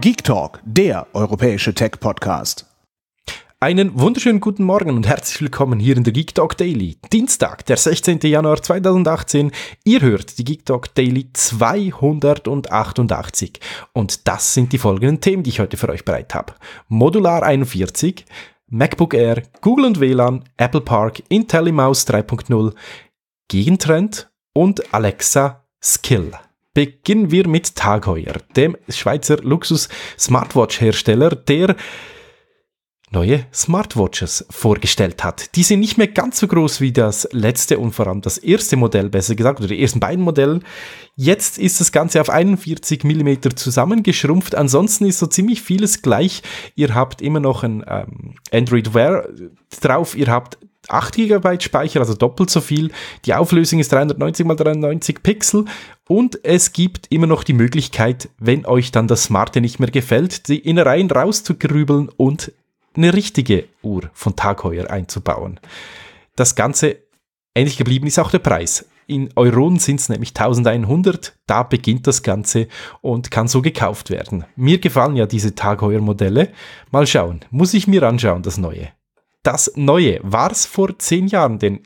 Geek Talk, der europäische Tech-Podcast. Einen wunderschönen guten Morgen und herzlich willkommen hier in der Geek Talk Daily. Dienstag, der 16. Januar 2018. Ihr hört die Geek Talk Daily 288. Und das sind die folgenden Themen, die ich heute für euch bereit habe. Modular 41, MacBook Air, Google und WLAN, Apple Park, IntelliMouse 3.0, Gegentrend und Alexa Skill. Beginnen wir mit Tagheuer, dem Schweizer Luxus-Smartwatch-Hersteller, der neue Smartwatches vorgestellt hat. Die sind nicht mehr ganz so groß wie das letzte und vor allem das erste Modell, besser gesagt, oder die ersten beiden Modelle. Jetzt ist das Ganze auf 41 mm zusammengeschrumpft. Ansonsten ist so ziemlich vieles gleich. Ihr habt immer noch ein ähm, Android Wear drauf, ihr habt 8 GB Speicher, also doppelt so viel. Die Auflösung ist 390 x 390 Pixel und es gibt immer noch die Möglichkeit, wenn euch dann das Smarte nicht mehr gefällt, die Innereien rauszugrübeln und eine richtige Uhr von Tagheuer einzubauen. Das Ganze ähnlich geblieben ist auch der Preis. In Euronen sind es nämlich 1100, da beginnt das Ganze und kann so gekauft werden. Mir gefallen ja diese Tagheuer Modelle. Mal schauen, muss ich mir anschauen, das neue das Neue. War es vor zehn Jahren, denn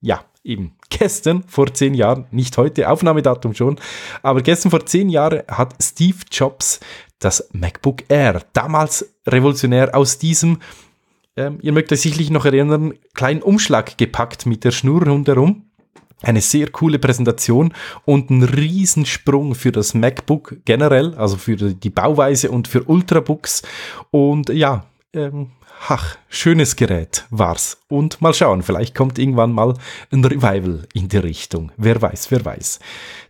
ja, eben gestern vor zehn Jahren, nicht heute, Aufnahmedatum schon, aber gestern vor zehn Jahren hat Steve Jobs das MacBook Air, damals revolutionär aus diesem, ähm, ihr mögt euch sicherlich noch erinnern, kleinen Umschlag gepackt mit der Schnur rundherum. Eine sehr coole Präsentation und ein Riesensprung für das MacBook generell, also für die Bauweise und für Ultrabooks. Und ja, ähm, ach, schönes Gerät war's. Und mal schauen, vielleicht kommt irgendwann mal ein Revival in die Richtung. Wer weiß, wer weiß.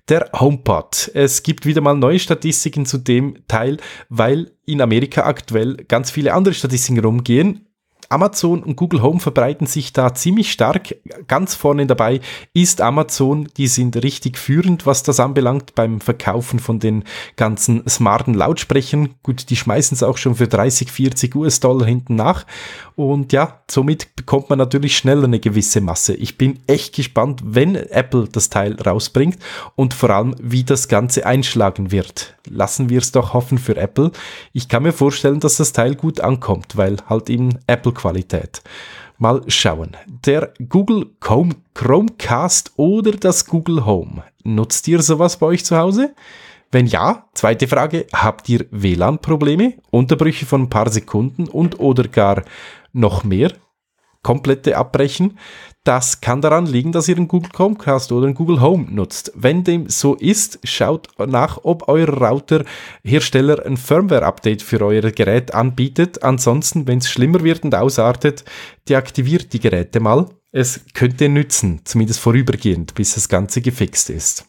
Der HomePod. Es gibt wieder mal neue Statistiken zu dem Teil, weil in Amerika aktuell ganz viele andere Statistiken rumgehen Amazon und Google Home verbreiten sich da ziemlich stark. Ganz vorne dabei ist Amazon, die sind richtig führend, was das anbelangt beim Verkaufen von den ganzen smarten Lautsprechern. Gut, die schmeißen es auch schon für 30, 40 US-Dollar hinten nach. Und ja, somit bekommt man natürlich schnell eine gewisse Masse. Ich bin echt gespannt, wenn Apple das Teil rausbringt und vor allem, wie das Ganze einschlagen wird lassen wir es doch hoffen für Apple. Ich kann mir vorstellen, dass das Teil gut ankommt, weil halt eben Apple-Qualität. Mal schauen. Der Google Chromecast oder das Google Home. Nutzt ihr sowas bei euch zu Hause? Wenn ja, zweite Frage, habt ihr WLAN-Probleme, Unterbrüche von ein paar Sekunden und oder gar noch mehr? komplette Abbrechen. Das kann daran liegen, dass ihr einen Google Chromecast oder einen Google Home nutzt. Wenn dem so ist, schaut nach, ob euer Router-Hersteller ein Firmware-Update für euer Gerät anbietet. Ansonsten, wenn es schlimmer wird und ausartet, deaktiviert die Geräte mal. Es könnte nützen, zumindest vorübergehend, bis das Ganze gefixt ist.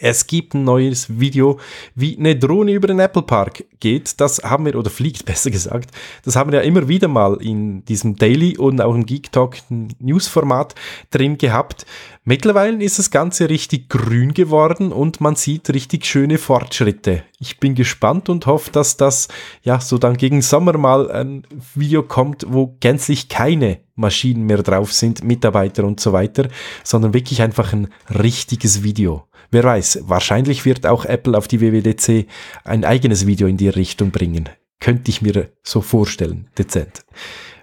Es gibt ein neues Video, wie eine Drohne über den Apple Park geht. Das haben wir, oder fliegt besser gesagt. Das haben wir ja immer wieder mal in diesem Daily und auch im Geek Talk News Format drin gehabt. Mittlerweile ist das Ganze richtig grün geworden und man sieht richtig schöne Fortschritte. Ich bin gespannt und hoffe, dass das ja so dann gegen Sommer mal ein Video kommt, wo gänzlich keine Maschinen mehr drauf sind, Mitarbeiter und so weiter, sondern wirklich einfach ein richtiges Video wer weiß, wahrscheinlich wird auch Apple auf die WWDC ein eigenes Video in die Richtung bringen. Könnte ich mir so vorstellen, dezent.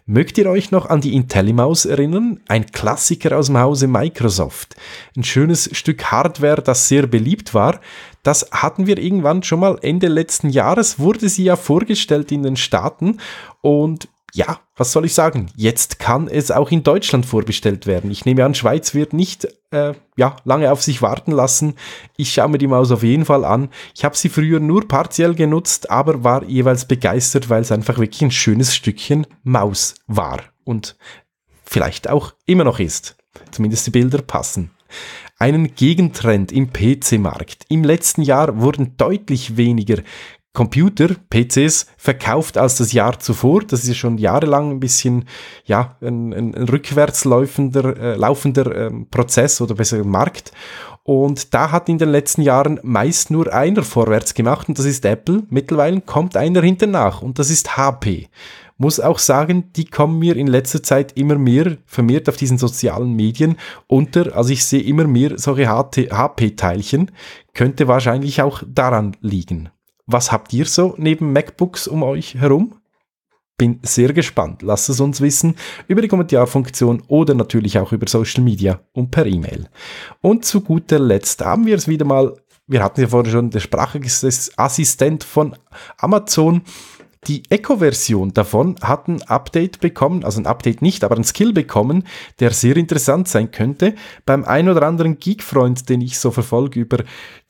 Mögt ihr euch noch an die IntelliMaus erinnern? Ein Klassiker aus dem Hause Microsoft. Ein schönes Stück Hardware, das sehr beliebt war. Das hatten wir irgendwann schon mal Ende letzten Jahres, wurde sie ja vorgestellt in den Staaten und ja, was soll ich sagen? Jetzt kann es auch in Deutschland vorbestellt werden. Ich nehme an, Schweiz wird nicht äh, ja, lange auf sich warten lassen. Ich schaue mir die Maus auf jeden Fall an. Ich habe sie früher nur partiell genutzt, aber war jeweils begeistert, weil es einfach wirklich ein schönes Stückchen Maus war und vielleicht auch immer noch ist. Zumindest die Bilder passen einen Gegentrend im PC-Markt. Im letzten Jahr wurden deutlich weniger Computer, PCs, verkauft als das Jahr zuvor. Das ist ja schon jahrelang ein bisschen ja, ein, ein, ein rückwärts laufender, äh, laufender ähm, Prozess oder besser Markt. Und da hat in den letzten Jahren meist nur einer vorwärts gemacht und das ist Apple. Mittlerweile kommt einer hinter nach und das ist HP. Muss auch sagen, die kommen mir in letzter Zeit immer mehr vermehrt auf diesen sozialen Medien unter. Also ich sehe immer mehr solche HP-Teilchen. Könnte wahrscheinlich auch daran liegen. Was habt ihr so neben MacBooks um euch herum? Bin sehr gespannt. Lasst es uns wissen über die Kommentarfunktion oder natürlich auch über Social Media und per E-Mail. Und zu guter Letzt haben wir es wieder mal. Wir hatten ja vorher schon den Sprachassistent von Amazon die Echo-Version davon hat ein Update bekommen, also ein Update nicht, aber ein Skill bekommen, der sehr interessant sein könnte. Beim ein oder anderen Geek-Freund, den ich so verfolge über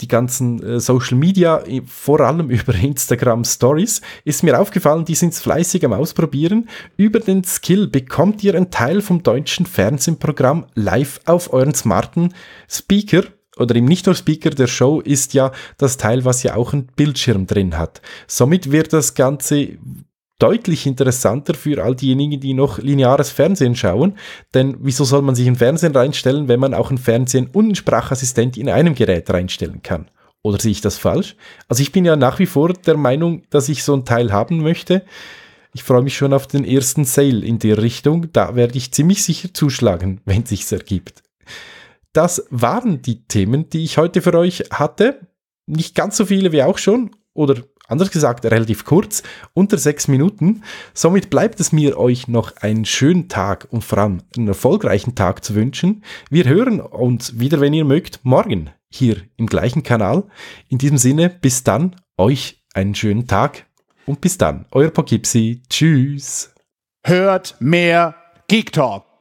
die ganzen äh, Social Media, vor allem über Instagram Stories, ist mir aufgefallen, die sind fleißig am Ausprobieren. Über den Skill bekommt ihr einen Teil vom deutschen Fernsehprogramm live auf euren smarten Speaker oder im Nicht-Nur-Speaker der Show ist ja das Teil, was ja auch einen Bildschirm drin hat. Somit wird das Ganze deutlich interessanter für all diejenigen, die noch lineares Fernsehen schauen. Denn wieso soll man sich ein Fernsehen reinstellen, wenn man auch ein Fernsehen und einen Sprachassistent in einem Gerät reinstellen kann? Oder sehe ich das falsch? Also ich bin ja nach wie vor der Meinung, dass ich so ein Teil haben möchte. Ich freue mich schon auf den ersten Sale in der Richtung. Da werde ich ziemlich sicher zuschlagen, wenn sich's ergibt das waren die Themen, die ich heute für euch hatte. Nicht ganz so viele wie auch schon, oder anders gesagt, relativ kurz, unter sechs Minuten. Somit bleibt es mir, euch noch einen schönen Tag und vor allem einen erfolgreichen Tag zu wünschen. Wir hören uns wieder, wenn ihr mögt, morgen hier im gleichen Kanal. In diesem Sinne, bis dann, euch einen schönen Tag und bis dann, euer Pogipsi. Tschüss. Hört mehr Geek Talk.